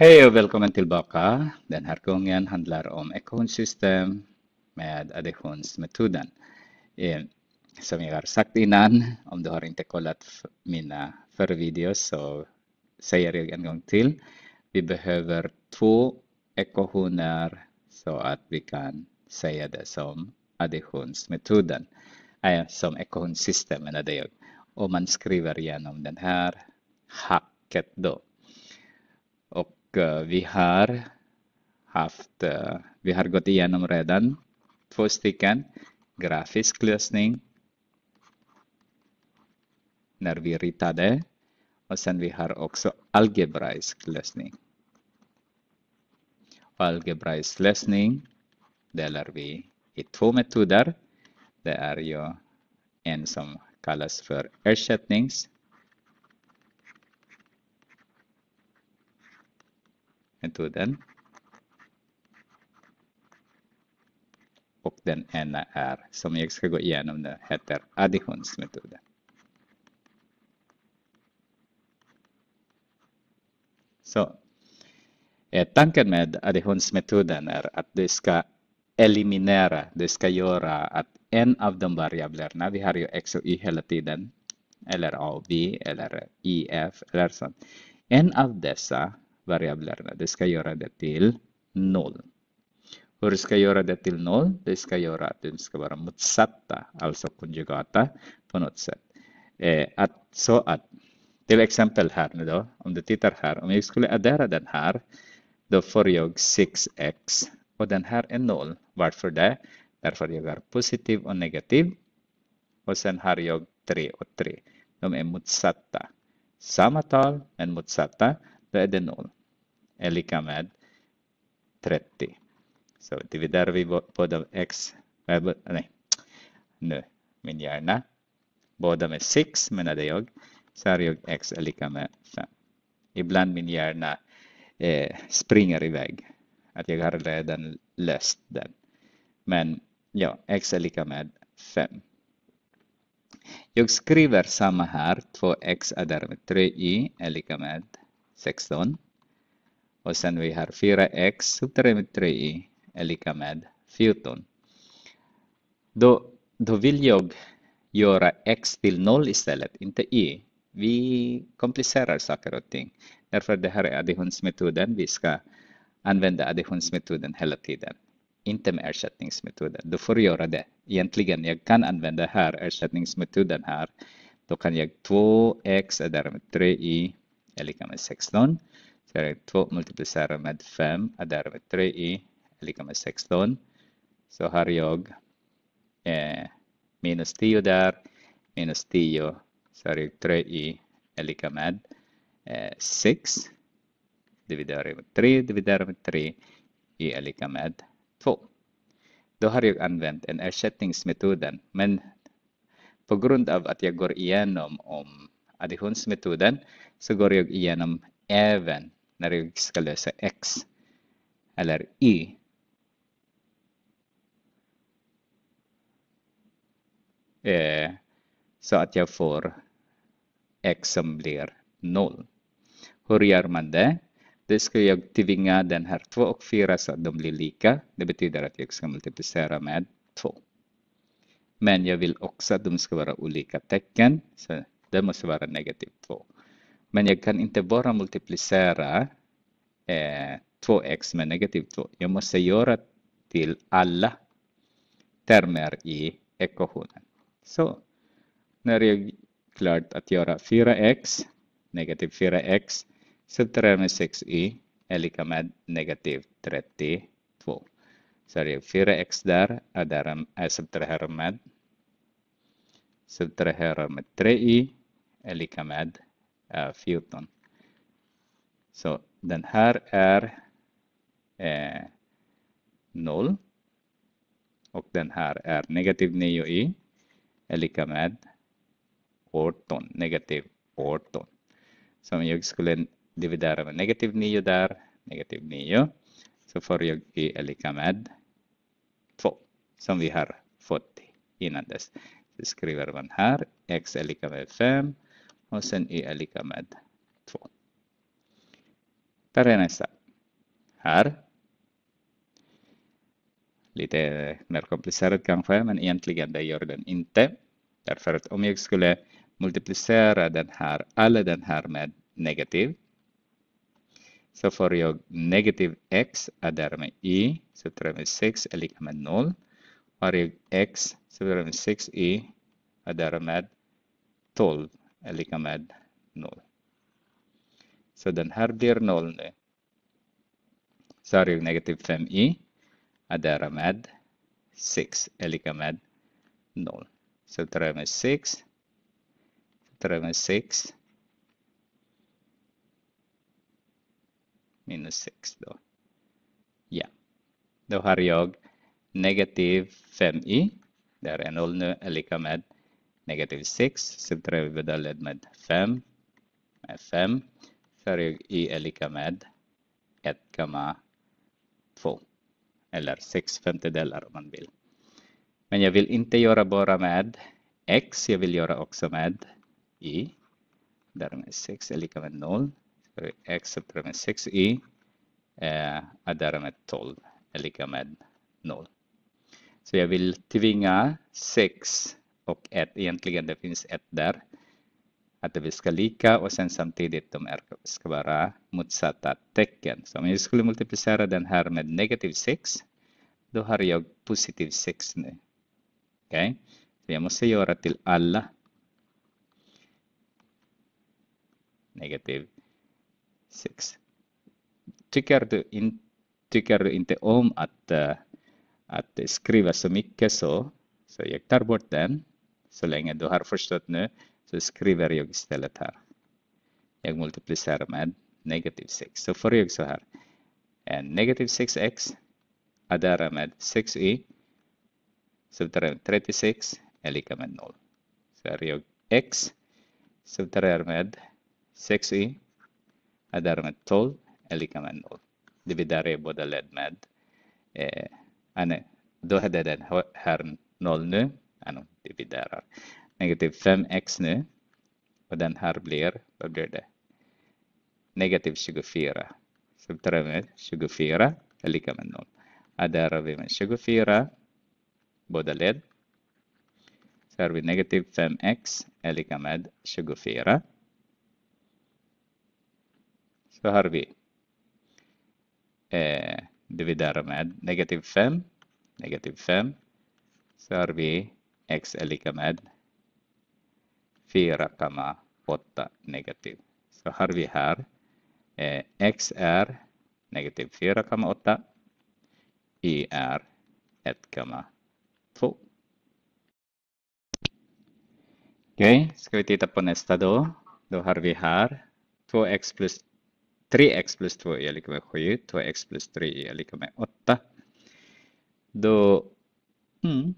Hej och välkommen tillbaka. Den här gången handlar om ekvationssystem med additionsmetoden. Eh, som jag har sagt innan, om du har inte kollat mina förra videos så säger jag en gång till. Vi behöver två ekvationer så att vi kan säga det som additionsmetoden, äh, som ekvationssystem menade jag. Och man skriver igenom den här hacket då. Och Eh, vi har haft, eh, vi har gått igenom redan två stycken grafisk lösning när vi ritade och sen vi har också algebraisk lösning. Och algebraisk lösning delar vi i två metoder. Det är ju en som kallas för ersättnings metoden och den ena är, som jag ska gå igenom nu, heter additionsmetoden. Så eh, tanken med additionsmetoden är att du ska eliminera, du ska göra att en av de variablerna, vi har ju x och y hela tiden, eller a och b, eller IF eller sånt. En av dessa variablerna. Det ska göra det till noll. Hur ska jag göra det till noll? Det ska göra att det ska vara motsatta, alltså konjugata på något sätt. Eh, att, så att, till exempel här nu då, om du tittar här, om jag skulle addera den här, då får jag 6x och den här är noll. Varför det? Därför jag har positiv och negativ och sen har jag 3 och 3. De är motsatta. Samma tal men motsatta, då är det noll är lika med 30. Så dividerar vi båda x, nej, nu, min hjärna, båda med 6 menade jag, så har jag x är lika med 5. Ibland min hjärna eh, springer iväg, att jag har redan löst den. Men ja, x är lika med 5. Jag skriver samma här, 2x är därmed 3 y är lika med 16. Och sen vi har 4x subterremit 3i är lika med 14. Då, då vill jag göra x till 0 istället, inte i. Vi komplicerar saker och ting. Därför det här är additionsmetoden. Vi ska använda additionsmetoden hela tiden. Inte med ersättningsmetoden. Du får göra det. Egentligen, jag kan använda här ersättningsmetoden här. Då kan jag 2x är därmed 3i är lika med 16. Cari 2 multiplicerar med 5 och därmed 3 i är lika med 16. Så har jag eh, minus 10 där, minus 10, så har jag 3 i är lika med eh, 6. Dividerar med 3, dividerar med 3 i är lika med 2. Då har jag använt en ersättningsmetoden, men på grund av att jag går igenom om additionsmetoden så går jag igenom även när jag ska lösa x eller y. Eh, så att jag får x som blir noll. Hur gör man det? Då ska jag tvinga den här 2 och 4 så att de blir lika. Det betyder att jag ska multiplicera med 2. Men jag vill också att de ska vara olika tecken, så det måste vara negativ 2. Men jag kan inte bara multiplicera eh, 2x med negativ 2. Jag måste göra till alla termer i ekvationen. Så när jag klart att göra 4x, negativ 4x, subtraherar med 6y är lika med negativ 32. Så är det 4x där, och där är subtraherar med subtraherar med 3y är lika med är 14. Så den här är eh, 0 och den här är negativ 9i är lika med 18, negativ 18. Så om jag skulle dividera med negativ 9 där, negativ 9, så får jag i är lika med 2 som vi har fått innan dess. Så skriver man här, x är lika med 5 och sen y e är lika med 2. Där är nästa. Här. Lite mer komplicerat kanske, men egentligen det gör den inte. Därför att om jag skulle multiplicera den här, alla den här med negativ, så får jag negativ x adderar med y, så tar jag med 6 är lika med 0. Har jag x så tar jag med 6y adderar med 12. Alicamad null. Sådan här blir noll nu. Så har jag negativ 5i. Adderar med 6 är lika med 0. Subtraherar med 6. Subtraherar med 6. Minus 6 då. Ja. Då har jag negativ 5i. Där är 0 nu är lika negative 6 subtrahi med 5 5, för i är lika med 1,2 eller 6 femtedelar om man vill. Men jag vill inte göra bara med x, jag vill göra också med y. Därmed 6 är lika med 0. Så x subtraherar med 6y eh, är därmed 12 är lika med 0. Så jag vill tvinga 6 och ett, egentligen det finns ett där. Att vi ska lika och sen samtidigt de är, ska vara motsatta tecken. Så om jag skulle multiplicera den här med negativ 6, då har jag positiv 6 nu. Okej, okay? jag måste göra till alla. Negativ 6. Tycker du, in, tycker du inte om att, uh, att skriva så mycket så, så jag tar bort den. Så länge du har förstått nu så skriver jag istället här. Jag multiplicerar med negativ 6. Så får jag så här. Negativ 6x adderar med 6y subtraherar med 36 är lika med 0. Så här jag x subtraherar med 6y adderar med 12 är lika med 0. Dividerar jag båda led med eh, då hade den här 0 nu ano, dividerar. Negativ 5x nu. Och den här blir, vad blir det? Negativ 24. Subtraherar med 24 är lika med 0. Adderar vi med 24, båda led. Så har vi negativ 5x är lika med 24. Så har vi eh, dividerar med negativ 5, negativ 5. Så har vi x är lika med 4,8 negativ. Så har vi här eh, x är negativ 4,8, y är 1,2. Okej, okay, ska vi titta på nästa då. Då har vi här 2x plus 3x plus 2 är lika med 7, 2x plus 3 är lika med 8. Då mm,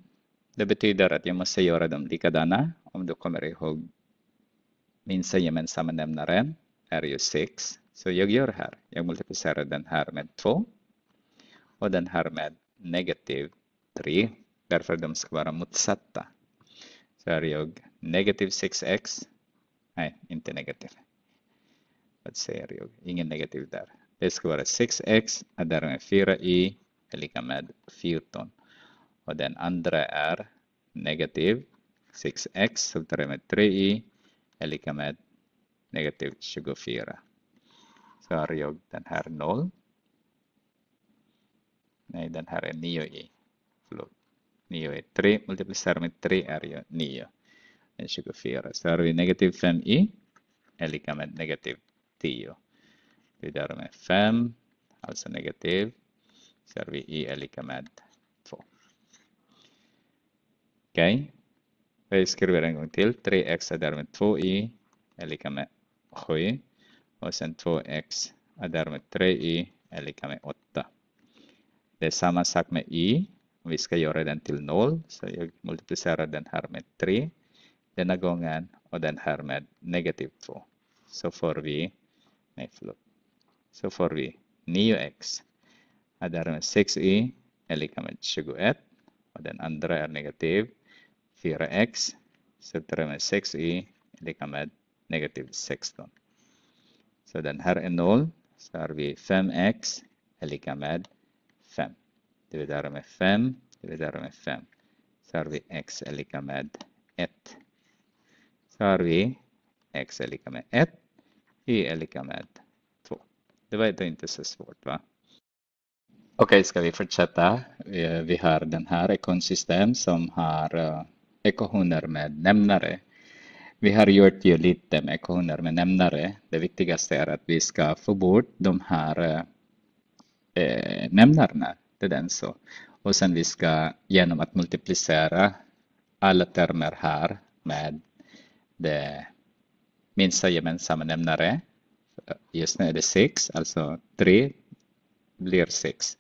det betyder att jag måste göra dem likadana om du kommer ihåg minsta gemensamma nämnaren är ju 6. Så jag gör här. Jag multiplicerar den här med 2 och den här med negativ 3. Därför de ska vara motsatta. Så är jag negativ 6x. Nej, inte negativ. Vad säger jag? Ingen negativ där. Det ska vara 6x och därmed 4i är lika med 14 och den andra är negativ 6x subtraherat med 3i är lika med negativ 24. Så har jag den här 0. Nej, den här är 9i. Förlåt. 9 är 3, multiplicerar med 3 är ju 9. Den 24. Så har vi negativ 5i är lika med negativ 10. Vidare med 5, alltså negativ. Så har vi i är lika med Okej? Okay. Vi skriver en gång till. 3x är därmed 2i är lika med 7. Och sen 2x är därmed 3i är lika med 8. Det är samma sak med i. Vi ska göra den till 0. Så jag multiplicerar den här med 3 denna gången och den här med negativ 2. Så får vi, nej förlåt, så får vi 9x. Är därmed 6i är lika med 21 och den andra är negativ 4x, sätter med 6 i lika med negativ 16. Så den här är 0. Så har vi 5x är lika med 5. Dividerar med 5, dividerar med 5. Så har vi x är lika med 1. Så har vi x är lika med 1, y är lika med 2. Det var inte så svårt va? Okej, okay, ska vi fortsätta? Vi har den här ekonsystem som har eh, ekohundar med nämnare. Vi har gjort ju lite med ekohundar med nämnare. Det viktigaste är att vi ska få bort de här eh, nämnarna. Det den så. Och sen vi ska genom att multiplicera alla termer här med det minsta gemensamma nämnare. Just nu är det 6, alltså 3 blir 6.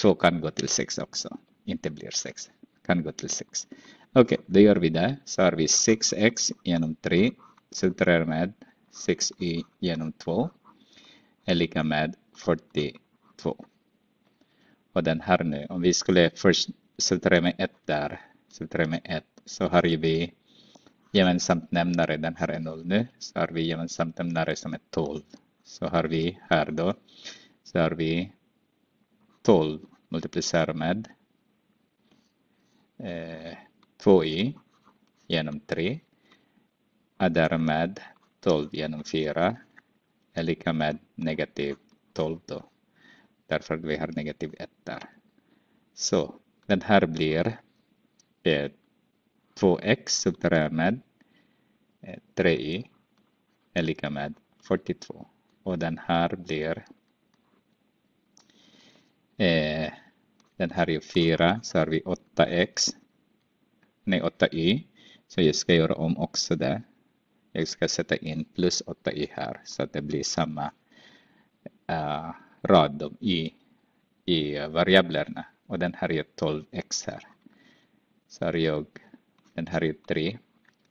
2 eh, kan gå till 6 också, inte blir 6 kan gå till 6. Okej, okay, då gör vi det. Så har vi 6x genom 3 subtraherar med 6y genom 2 är lika med 42. Och den här nu, om vi skulle först subtrahera med 1 där, subtrahera med 1, så har vi gemensamt nämnare, den här är 0 nu, så har vi gemensamt nämnare som är 12. Så har vi här då, så har vi 12 multiplicerar med 2i eh, genom 3 och därmed 12 genom 4 är lika med negativ 12 då. Därför vi har negativ 1 där. Så den här blir eh, 2x subtraherat med 3i är lika med 42. Och den här blir eh, den här är 4, så har vi 8x. Nej, 8y. Så jag ska göra om också det. Jag ska sätta in plus 8y här så att det blir samma uh, rad om i, i variablerna. Och den här är 12x här. Så har jag, den här är 3.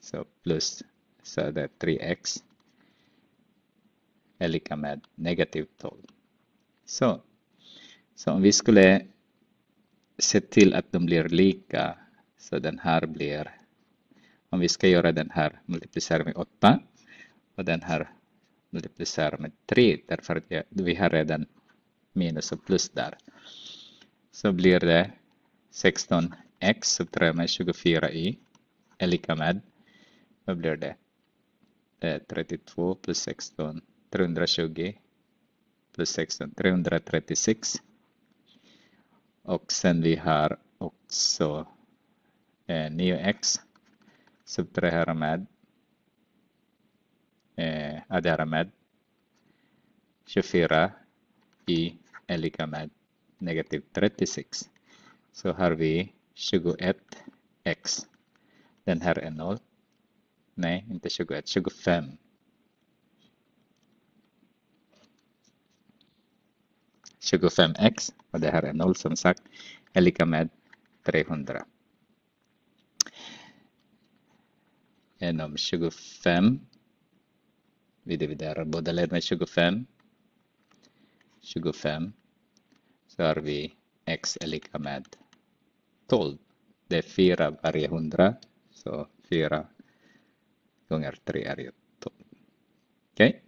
Så plus, så det är 3x är lika med negativ 12. Så, så om vi skulle se till att de blir lika. Så den här blir, om vi ska göra den här multiplicera med 8 och den här multiplicera med 3 därför att vi har redan minus och plus där. Så blir det 16x subtraherat med 24y är lika med, vad blir det? 32 plus 16, 320 plus 16, 336 och sen vi har också eh, 9x subtrahera med eh, addera med 24 i är lika med negativ 36 så har vi 21x den här är 0, nej inte 21 25 25x och det här är 0 som sagt är lika med 300. Genom 25 vi dividerar båda led med 25 25 så har vi x är lika med 12 det är 4 varje 100 så 4 gånger 3 är ju 12 okej okay?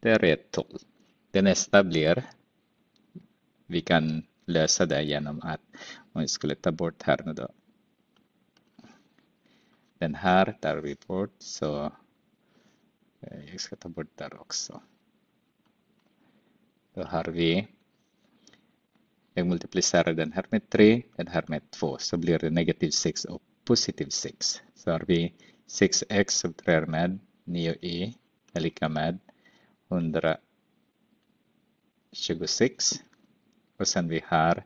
det är 12 det nästa blir vi kan lösa det genom att om vi skulle ta bort här nu då. Den här tar vi bort så eh, jag ska ta bort där också. Då har vi jag multiplicerar den här med 3, den här med 2, så blir det negativ 6 och positiv 6. Så har vi 6x subtraherar med 9y är lika med 126 och sen vi har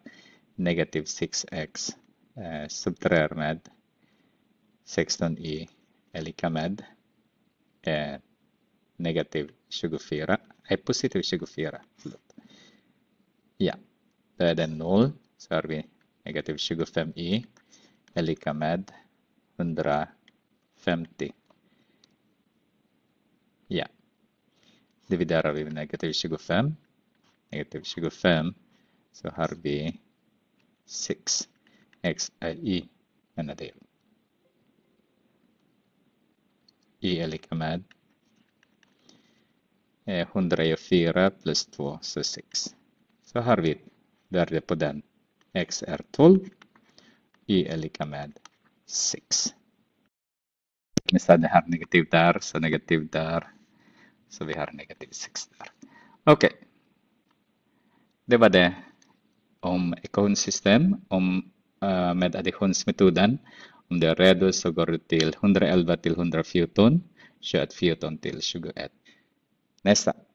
negativ 6x eh, subtraherar med 16 y är lika med eh, negativ 24, är positiv 24. Förlåt. Ja, då är det 0. Så har vi negativ 25 y är lika med 150. Ja, dividerar vi med negativ 25. Negativ 25 så har vi 6 x är i denna del. i är lika med 104 eh, plus 2 så 6. Så har vi värde på den. x är 12. y är lika med 6. Vi sa det här negativ där, så negativ där. Så vi har negativ 6 där. Okej. Okay. Det var det om ekosystem om, uh, med additionsmetoden om det är redo så går det till 111 till 114, 21 14 till 21. Nästa.